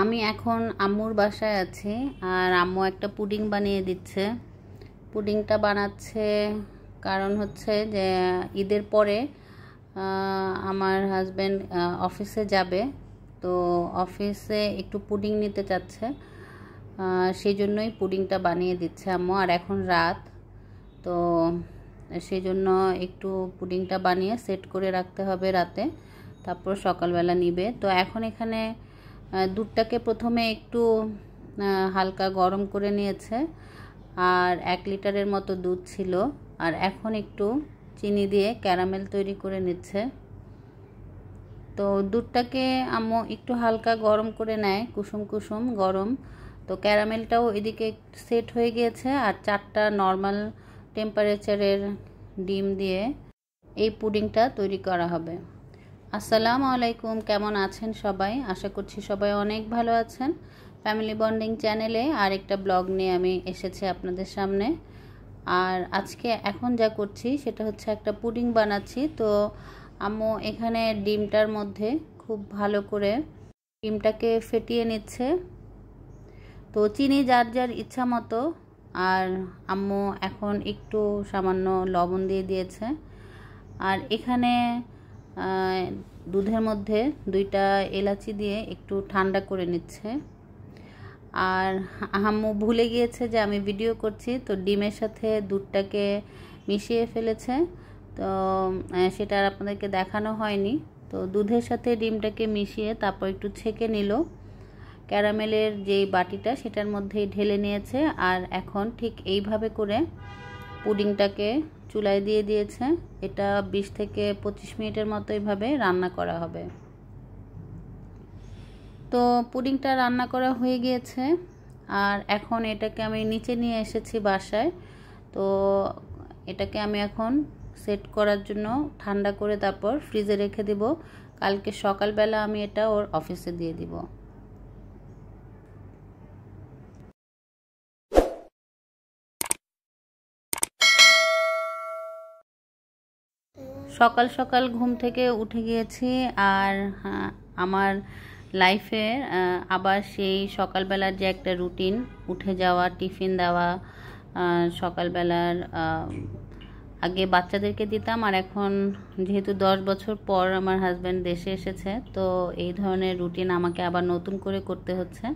আমি এখন আম্মুর বাসায় আছি আর আম্মু একটা পুডিং বানিয়ে দিচ্ছে পুডিংটা বানাচ্ছে কারণ হচ্ছে যে ঈদের পরে আমার হাজব্যান্ড অফিসে যাবে তো অফিসে একটু পুডিং নিতে চাচ্ছে সেই জন্যই পুডিংটা বানিয়ে দিচ্ছে আম্মু আর এখন রাত তো সেই জন্য একটু পুডিংটা বানিয়ে সেট করে রাখতে হবে রাতে তারপর সকালবেলা নিবে তো এখন এখানে দুধটাকে প্রথমে একটু হালকা গরম করে নিয়েছে আর এক লিটারের মতো দুধ ছিল আর এখন একটু চিনি দিয়ে ক্যারামেল তৈরি করে নিচ্ছে তো দুধটাকে আম্মু একটু হালকা গরম করে নেয় কুসুম কুসুম গরম তো ক্যারামেলটাও এদিকে সেট হয়ে গিয়েছে আর চারটা নর্মাল টেম্পারেচারের ডিম দিয়ে এই পুডিংটা তৈরি করা হবে আসসালামু আলাইকুম কেমন আছেন সবাই আশা করছি সবাই অনেক ভালো আছেন ফ্যামিলি বন্ডিং চ্যানেলে আরেকটা ব্লগ নিয়ে আমি এসেছি আপনাদের সামনে আর আজকে এখন যা করছি সেটা হচ্ছে একটা পুডিং বানাচ্ছি তো আম্মু এখানে ডিমটার মধ্যে খুব ভালো করে ডিমটাকে ফেটিয়ে নিচ্ছে তো চিনি যার যার ইচ্ছা মতো আর আম্মু এখন একটু সামান্য লবণ দিয়ে দিয়েছে আর এখানে দুধের মধ্যে দুইটা এলাচি দিয়ে একটু ঠান্ডা করে নিচ্ছে আর আহাম্মু ভুলে গিয়েছে যে আমি ভিডিও করছি তো ডিমের সাথে দুধটাকে মিশিয়ে ফেলেছে তো সেটা আর আপনাদেরকে দেখানো হয়নি তো দুধের সাথে ডিমটাকে মিশিয়ে তারপর একটু ছেঁকে নিল ক্যারামেলের যেই বাটিটা সেটার মধ্যেই ঢেলে নিয়েছে আর এখন ঠিক এইভাবে করে পুডিংটাকে চুলায় দিয়ে দিয়েছে এটা ২০ থেকে ২৫ মিনিটের মতো এইভাবে রান্না করা হবে তো পুডিংটা রান্না করা হয়ে গিয়েছে আর এখন এটাকে আমি নিচে নিয়ে এসেছি বাসায় তো এটাকে আমি এখন সেট করার জন্য ঠান্ডা করে তারপর ফ্রিজে রেখে দেবো কালকে সকালবেলা আমি এটা ওর অফিসে দিয়ে দিব সকাল সকাল ঘুম থেকে উঠে গিয়েছি আর হ্যাঁ, আমার লাইফে আবার সেই সকালবেলার যে একটা রুটিন উঠে যাওয়া টিফিন দেওয়া সকালবেলার আগে বাচ্চাদেরকে দিতাম আর এখন যেহেতু দশ বছর পর আমার হাজব্যান্ড দেশে এসেছে তো এই ধরনের রুটিন আমাকে আবার নতুন করে করতে হচ্ছে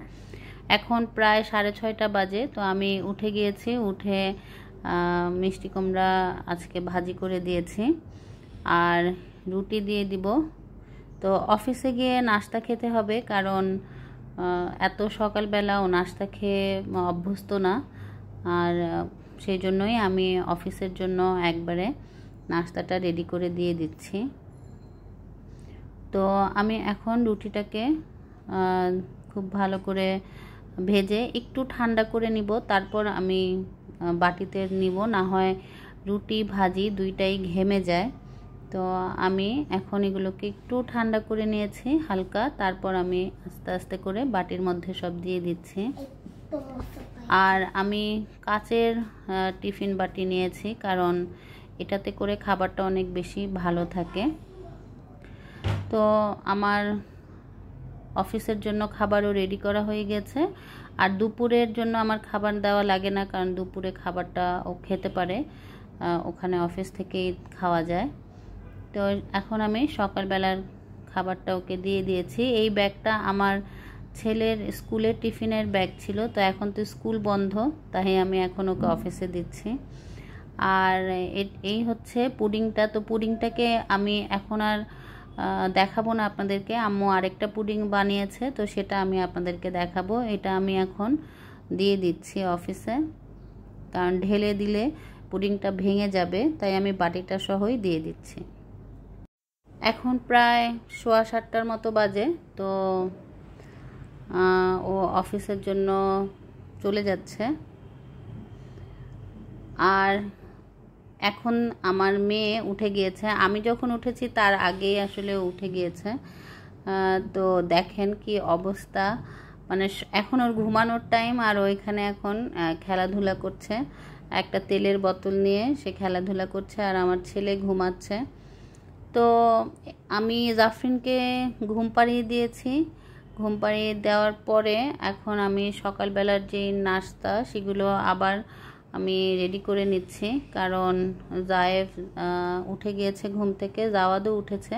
এখন প্রায় সাড়ে ছয়টা বাজে তো আমি উঠে গিয়েছি উঠে মিষ্টি কুমড়া আজকে ভাজি করে দিয়েছি আর রুটি দিয়ে দিব তো অফিসে গিয়ে নাস্তা খেতে হবে কারণ এত সকালবেলা ও নাস্তা খেয়ে অভ্যস্ত না আর সেই জন্যই আমি অফিসের জন্য একবারে নাস্তাটা রেডি করে দিয়ে দিচ্ছি তো আমি এখন রুটিটাকে খুব ভালো করে ভেজে একটু ঠান্ডা করে নিব তারপর আমি বাটিতে নিব না হয় রুটি ভাজি দুইটাই ঘেমে যায় তো আমি এখন এগুলোকে একটু ঠান্ডা করে নিয়েছি হালকা তারপর আমি আস্তে আস্তে করে বাটির মধ্যে সব দিয়ে দিচ্ছি আর আমি কাচের টিফিন বাটি নিয়েছি কারণ এটাতে করে খাবারটা অনেক বেশি ভালো থাকে তো আমার অফিসের জন্য খাবারও রেডি করা হয়ে গেছে আর দুপুরের জন্য আমার খাবার দেওয়া লাগে না কারণ দুপুরে খাবারটা ও খেতে পারে ওখানে অফিস থেকেই খাওয়া যায় তো এখন আমি সকালবেলার খাবারটা ওকে দিয়ে দিয়েছি এই ব্যাগটা আমার ছেলের স্কুলের টিফিনের ব্যাগ ছিল তো এখন তো স্কুল বন্ধ তাই আমি এখন ওকে অফিসে দিচ্ছি আর এই হচ্ছে পুডিংটা তো পুডিংটাকে আমি এখন আর দেখাবো না আপনাদেরকে আম্মু আরেকটা পুডিং বানিয়েছে তো সেটা আমি আপনাদেরকে দেখাবো এটা আমি এখন দিয়ে দিচ্ছি অফিসে কারণ ঢেলে দিলে পুডিংটা ভেঙে যাবে তাই আমি বাটিটা সহই দিয়ে দিচ্ছি এখন প্রায় সোয়া সাতটার মতো বাজে তো ও অফিসের জন্য চলে যাচ্ছে আর এখন আমার মেয়ে উঠে গিয়েছে আমি যখন উঠেছি তার আগেই আসলে উঠে গিয়েছে তো দেখেন কি অবস্থা মানে এখন ওর ঘুমানোর টাইম আর ওইখানে এখন খেলাধুলা করছে একটা তেলের বোতল নিয়ে সে খেলাধুলা করছে আর আমার ছেলে ঘুমাচ্ছে তো আমি জাফরিনকে ঘুম পাড়িয়ে দিয়েছি ঘুম পাড়িয়ে দেওয়ার পরে এখন আমি সকালবেলার যে নাস্তা সেগুলো আবার আমি রেডি করে নিচ্ছি কারণ জায়েফ উঠে গিয়েছে ঘুম থেকে জাওয়াদও উঠেছে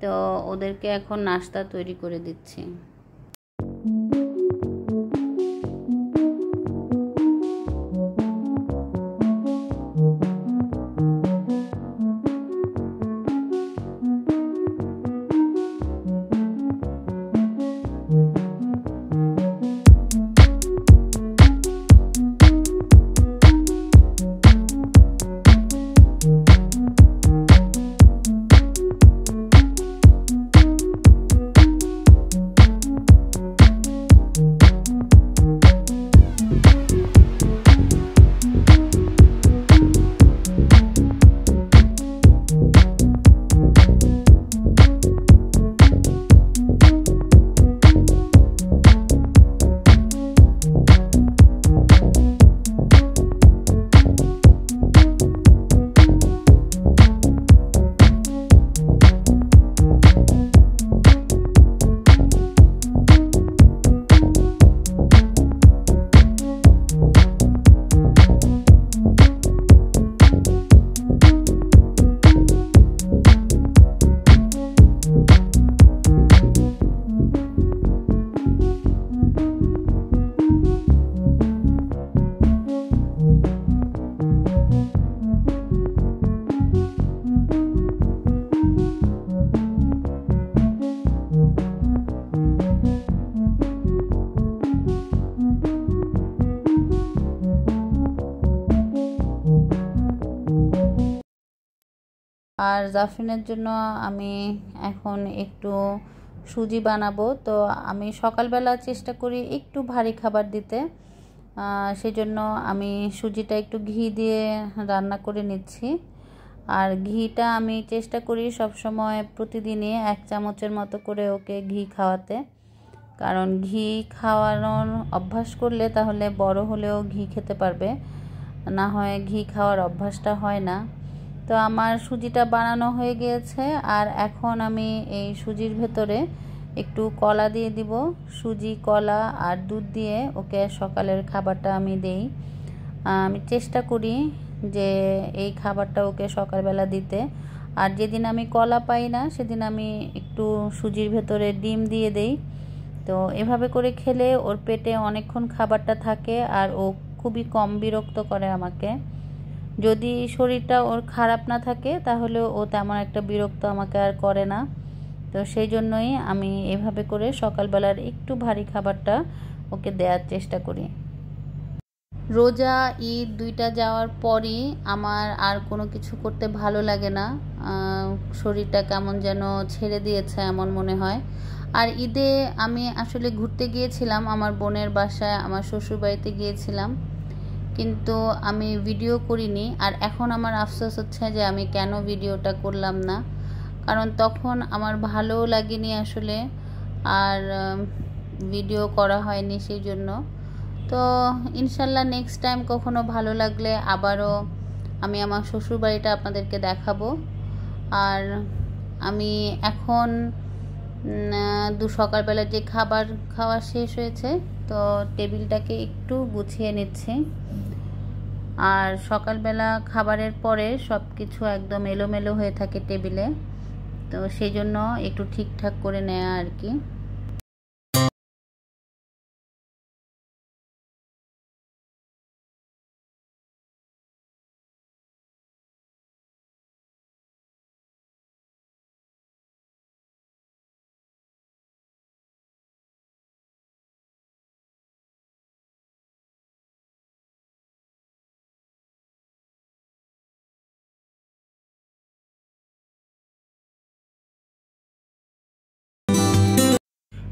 তো ওদেরকে এখন নাস্তা তৈরি করে দিচ্ছি আর জাফরিনের জন্য আমি এখন একটু সুজি বানাবো তো আমি সকালবেলা চেষ্টা করি একটু ভারী খাবার দিতে সেজন্য আমি সুজিটা একটু ঘি দিয়ে রান্না করে নিচ্ছি আর ঘিটা আমি চেষ্টা করি সবসময় প্রতিদিনই এক চামচের মতো করে ওকে ঘি খাওয়াতে কারণ ঘি খাওয়ানোর অভ্যাস করলে তাহলে বড় হলেও ঘি খেতে পারবে না হয় ঘি খাওয়ার অভ্যাসটা হয় না তো আমার সুজিটা বানানো হয়ে গিয়েছে আর এখন আমি এই সুজির ভেতরে একটু কলা দিয়ে দিব সুজি কলা আর দুধ দিয়ে ওকে সকালের খাবারটা আমি দেই আমি চেষ্টা করি যে এই খাবারটা ওকে সকালবেলা দিতে আর যেদিন আমি কলা পাই না সেদিন আমি একটু সুজির ভেতরে ডিম দিয়ে দেই তো এভাবে করে খেলে ওর পেটে অনেকক্ষণ খাবারটা থাকে আর ও খুবই কম বিরক্ত করে আমাকে যদি শরীরটা ওর খারাপ না থাকে তাহলে ও তেমন একটা বিরক্ত আমাকে আর করে না তো সেই জন্যই আমি এভাবে করে সকালবেলার একটু ভারী খাবারটা ওকে দেওয়ার চেষ্টা করি রোজা ঈদ দুইটা যাওয়ার পরই আমার আর কোনো কিছু করতে ভালো লাগে না শরীরটা কেমন যেন ছেড়ে দিয়েছে এমন মনে হয় আর ঈদে আমি আসলে ঘুরতে গিয়েছিলাম আমার বোনের বাসায় আমার শ্বশুরবাড়িতে গিয়েছিলাম কিন্তু আমি ভিডিও করিনি আর এখন আমার আফসোস হচ্ছে যে আমি কেন ভিডিওটা করলাম না কারণ তখন আমার ভালোও লাগেনি আসলে আর ভিডিও করা হয়নি সেই জন্য তো ইনশাল্লাহ নেক্সট টাইম কখনো ভালো লাগলে আবারও আমি আমার শ্বশুরবাড়িটা আপনাদেরকে দেখাবো আর আমি এখন দু সকালবেলা যে খাবার খাওয়া শেষ হয়েছে তো টেবিলটাকে একটু গুছিয়ে নিচ্ছে আর সকালবেলা খাবারের পরে সব কিছু একদম এলোমেলো হয়ে থাকে টেবিলে তো সেই জন্য একটু ঠিকঠাক করে নেয়া আর কি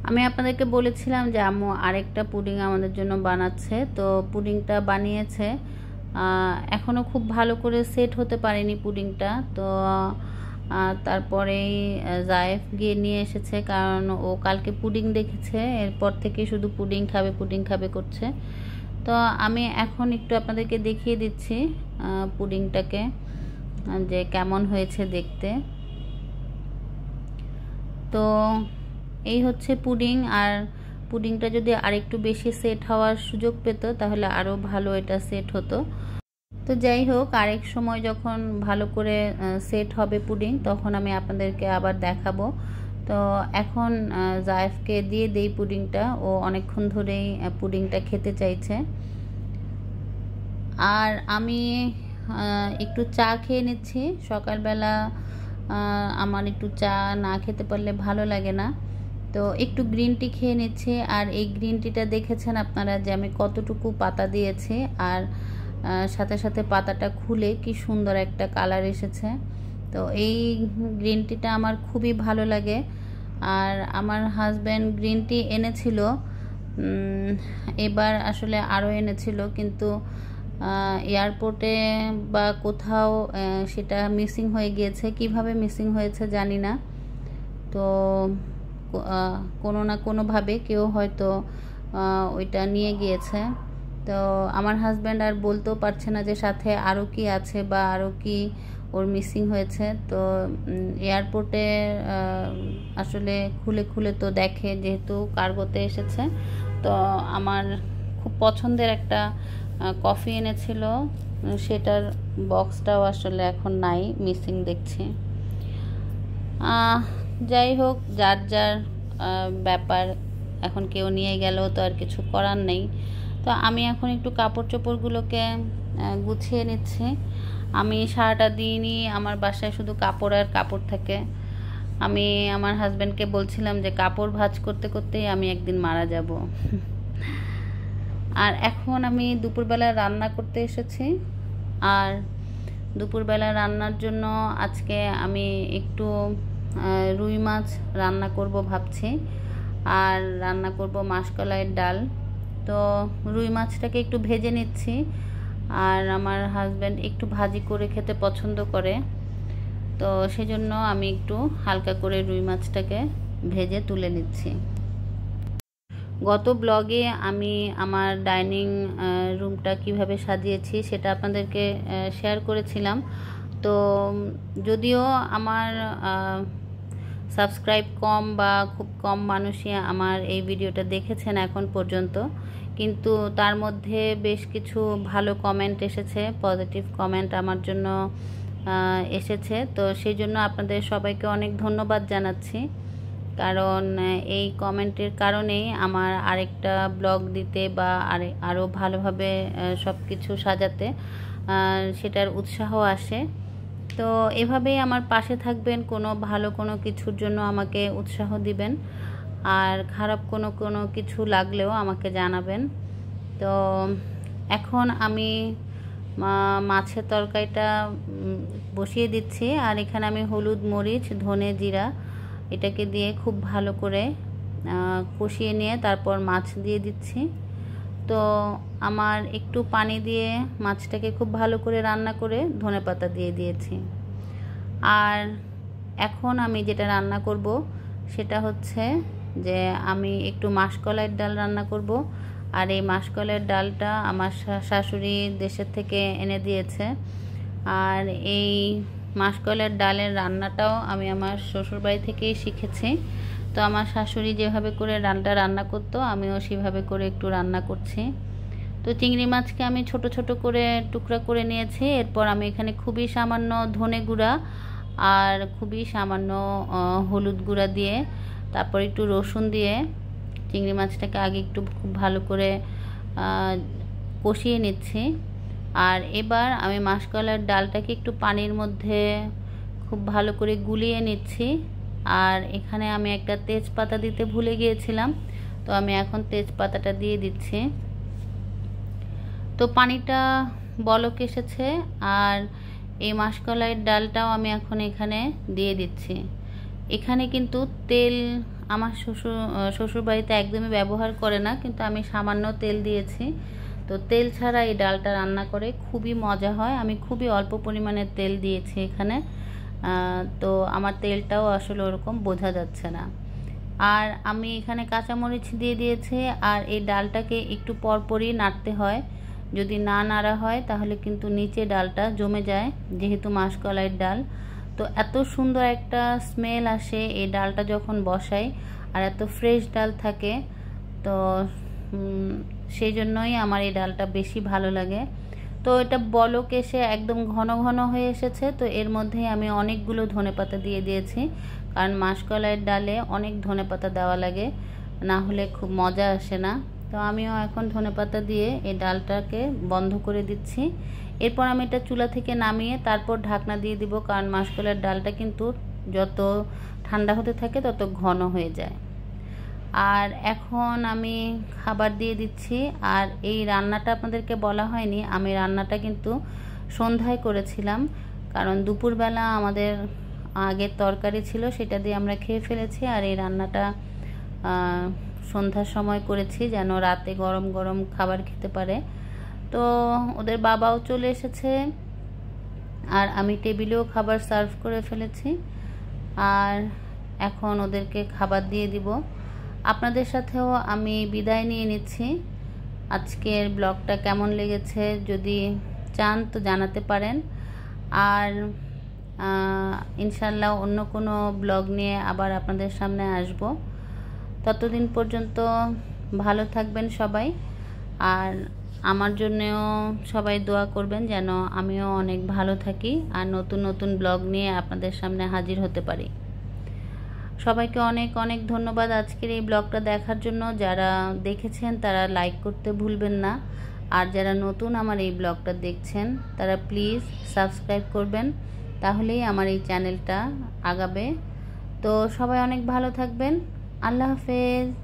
আমি আপনাদেরকে বলেছিলাম যে আম্মু আরেকটা পুডিং আমাদের জন্য বানাচ্ছে তো পুডিংটা বানিয়েছে এখনও খুব ভালো করে সেট হতে পারেনি পুডিংটা তো তারপরেই জায়েফ গিয়ে নিয়ে এসেছে কারণ ও কালকে পুডিং দেখেছে এরপর থেকে শুধু পুডিং খাবে পুডিং খাবে করছে তো আমি এখন একটু আপনাদেরকে দেখিয়ে দিচ্ছি পুডিংটাকে যে কেমন হয়েছে দেখতে তো এই হচ্ছে পুডিং আর পুডিংটা যদি আরেকটু বেশি সেট হওয়ার সুযোগ পেত তাহলে আরও ভালো এটা সেট হতো তো যাই হোক আরেক সময় যখন ভালো করে সেট হবে পুডিং তখন আমি আপনাদেরকে আবার দেখাবো তো এখন জায়েফকে দিয়ে দেই পুডিংটা ও অনেকক্ষণ ধরেই পুডিংটা খেতে চাইছে আর আমি একটু চা খেয়ে নিচ্ছি সকালবেলা আমার একটু চা না খেতে পারলে ভালো লাগে না তো একটু গ্রিন টি খেয়ে নিচ্ছে আর এই গ্রিন টিটা দেখেছেন আপনারা যে আমি কতটুকু পাতা দিয়েছি আর সাথে সাথে পাতাটা খুলে কি সুন্দর একটা কালার এসেছে তো এই গ্রিন টিটা আমার খুবই ভালো লাগে আর আমার হাজব্যান্ড গ্রিন টি এনেছিল এবার আসলে আরও এনেছিল কিন্তু এয়ারপোর্টে বা কোথাও সেটা মিসিং হয়ে গিয়েছে কিভাবে মিসিং হয়েছে জানি না তো কোনো না কোনোভাবে কেউ হয়তো ওইটা নিয়ে গিয়েছে তো আমার হাজব্যান্ড আর বলতেও পারছে না যে সাথে আরও কি আছে বা আরও কি ওর মিসিং হয়েছে তো এয়ারপোর্টে আসলে খুলে খুলে তো দেখে যেহেতু কার্গোতে এসেছে তো আমার খুব পছন্দের একটা কফি এনেছিল সেটার বক্সটাও আসলে এখন নাই মিসিং দেখছি যাই হোক যার যার ব্যাপার এখন কেউ নিয়ে গেল তো আর কিছু করার নেই তো আমি এখন একটু কাপড় চোপড়গুলোকে গুছিয়ে নিচ্ছি আমি সারাটা দিনই আমার বাসায় শুধু কাপড় আর কাপড় থাকে আমি আমার হাজব্যান্ডকে বলছিলাম যে কাপড় ভাজ করতে করতেই আমি একদিন মারা যাব আর এখন আমি দুপুরবেলা রান্না করতে এসেছি আর দুপুরবেলা রান্নার জন্য আজকে আমি একটু রুই মাছ রান্না করব ভাবছি আর রান্না করব মাসকলাইয়ের ডাল তো রুই মাছটাকে একটু ভেজে নিচ্ছি আর আমার হাজব্যান্ড একটু ভাজি করে খেতে পছন্দ করে তো সেজন্য আমি একটু হালকা করে রুই মাছটাকে ভেজে তুলে নিচ্ছি গত ব্লগে আমি আমার ডাইনিং রুমটা কিভাবে সাজিয়েছি সেটা আপনাদেরকে শেয়ার করেছিলাম তো যদিও আমার সাবস্ক্রাইব কম বা খুব কম মানুষই আমার এই ভিডিওটা দেখেছেন এখন পর্যন্ত কিন্তু তার মধ্যে বেশ কিছু ভালো কমেন্ট এসেছে পজিটিভ কমেন্ট আমার জন্য এসেছে তো সেই জন্য আপনাদের সবাইকে অনেক ধন্যবাদ জানাচ্ছি কারণ এই কমেন্টের কারণেই আমার আরেকটা ব্লগ দিতে বা আরে আরও ভালোভাবে সব কিছু সাজাতে সেটার উৎসাহ আসে তো এভাবেই আমার পাশে থাকবেন কোনো ভালো কোনো কিছুর জন্য আমাকে উৎসাহ দিবেন আর খারাপ কোনো কোনো কিছু লাগলেও আমাকে জানাবেন তো এখন আমি মাছের তরকারিটা বসিয়ে দিচ্ছি আর এখানে আমি হলুদ মরিচ ধনে জিরা এটাকে দিয়ে খুব ভালো করে কষিয়ে নিয়ে তারপর মাছ দিয়ে দিচ্ছি তো আমার একটু পানি দিয়ে মাছটাকে খুব ভালো করে রান্না করে ধনে পাতা দিয়ে দিয়েছি আর এখন আমি যেটা রান্না করব সেটা হচ্ছে যে আমি একটু মাসকলাইয়ের ডাল রান্না করব আর এই মাসকলাইয়ের ডালটা আমার শাশুড়ি দেশের থেকে এনে দিয়েছে আর এই মাসকলাইয়ের ডালের রান্নাটাও আমি আমার শ্বশুরবাড়ি থেকেই শিখেছি তো আমার শাশুড়ি যেভাবে করে ডালটা রান্না করতো আমিও সেভাবে করে একটু রান্না করছি তো চিংড়ি মাছকে আমি ছোট ছোট করে টুকরা করে নিয়েছি এরপর আমি এখানে খুবই সামান্য ধনে গুঁড়া আর খুবই সামান্য হলুদ গুঁড়া দিয়ে তারপর একটু রসুন দিয়ে চিংড়ি মাছটাকে আগে একটু খুব ভালো করে কষিয়ে নিচ্ছি আর এবার আমি মাসকলার ডালটাকে একটু পানির মধ্যে খুব ভালো করে গুলিয়ে নিচ্ছি আর এখানে আমি একটা তেজপাতা দিতে ভুলে গিয়েছিলাম তো আমি এখন তেজপাতাটা দিয়ে দিচ্ছি তো পানিটা বলক এসেছে আর এই মাসকলাইয়ের ডালটাও আমি এখন এখানে দিয়ে দিচ্ছি এখানে কিন্তু তেল আমার শ্বশুর শ্বশুরবাড়িতে একদমই ব্যবহার করে না কিন্তু আমি সামান্য তেল দিয়েছি তো তেল ছাড়া এই ডালটা রান্না করে খুবই মজা হয় আমি খুবই অল্প পরিমাণে তেল দিয়েছি এখানে তো আমার তেলটাও আসলে ওরকম বোঝা যাচ্ছে না আর আমি এখানে কাঁচামরিচ দিয়ে দিয়েছি আর এই ডালটাকে একটু পরপরই নাড়তে হয় যদি না নাড়া হয় তাহলে কিন্তু নিচে ডালটা জমে যায় যেহেতু মাসকলাইয়ের ডাল তো এত সুন্দর একটা স্মেল আসে এই ডালটা যখন বসাই আর এত ফ্রেশ ডাল থাকে তো সেই জন্যই আমার এই ডালটা বেশি ভালো লাগে তো এটা বলক এসে একদম ঘন ঘন হয়ে এসেছে তো এর মধ্যে আমি অনেকগুলো ধনে পাতা দিয়ে দিয়েছি কারণ মাসকলাইয়ের ডালে অনেক ধনে পাতা দেওয়া লাগে না হলে খুব মজা আসে না তো আমিও এখন ধনে পাতা দিয়ে এই ডালটাকে বন্ধ করে দিচ্ছি এরপর আমি এটা চুলা থেকে নামিয়ে তারপর ঢাকনা দিয়ে দিব কারণ মাসকলাইয়ের ডালটা কিন্তু যত ঠান্ডা হতে থাকে তত ঘন হয়ে যায় আর এখন আমি খাবার দিয়ে দিচ্ছি আর এই রান্নাটা আপনাদেরকে বলা হয়নি আমি রান্নাটা কিন্তু সন্ধ্যায় করেছিলাম কারণ দুপুরবেলা আমাদের আগের তরকারি ছিল সেটা দিয়ে আমরা খেয়ে ফেলেছি আর এই রান্নাটা সন্ধ্যার সময় করেছি যেন রাতে গরম গরম খাবার খেতে পারে তো ওদের বাবাও চলে এসেছে আর আমি টেবিলেও খাবার সার্ভ করে ফেলেছি আর এখন ওদেরকে খাবার দিয়ে দিব আপনাদের সাথেও আমি বিদায় নিয়ে নিচ্ছি আজকের ব্লগটা কেমন লেগেছে যদি চান তো জানাতে পারেন আর ইনশাল্লাহ অন্য কোনো ব্লগ নিয়ে আবার আপনাদের সামনে আসব ততদিন পর্যন্ত ভালো থাকবেন সবাই আর আমার জন্যেও সবাই দোয়া করবেন যেন আমিও অনেক ভালো থাকি আর নতুন নতুন ব্লগ নিয়ে আপনাদের সামনে হাজির হতে পারি সবাইকে অনেক অনেক ধন্যবাদ আজকের এই ব্লগটা দেখার জন্য যারা দেখেছেন তারা লাইক করতে ভুলবেন না আর যারা নতুন আমার এই ব্লগটা দেখছেন তারা প্লিজ সাবস্ক্রাইব করবেন তাহলেই আমার এই চ্যানেলটা আগাবে তো সবাই অনেক ভালো থাকবেন আল্লাহ হাফেজ